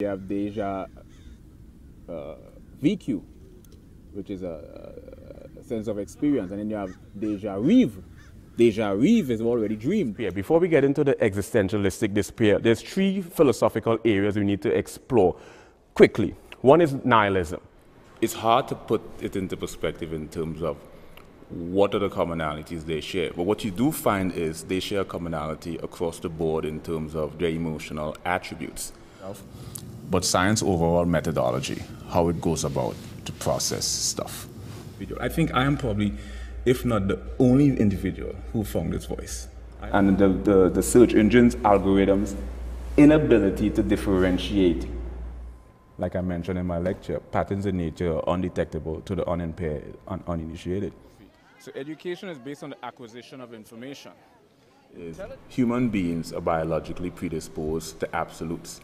You have Deja uh, VQ, which is a, a, sense of experience, and then you have Deja Rive. Deja Rive is already dreamed. Yeah, before we get into the existentialistic despair, there's three philosophical areas we need to explore quickly. One is nihilism. It's hard to put it into perspective in terms of what are the commonalities they share. But what you do find is they share commonality across the board in terms of their emotional attributes but science overall methodology, how it goes about to process stuff. I think I am probably, if not the only individual who found this voice. And the, the, the search engines, algorithms, inability to differentiate, like I mentioned in my lecture, patterns in nature are undetectable to the unimpaired and uninitiated. So education is based on the acquisition of information. human beings are biologically predisposed to absolutes.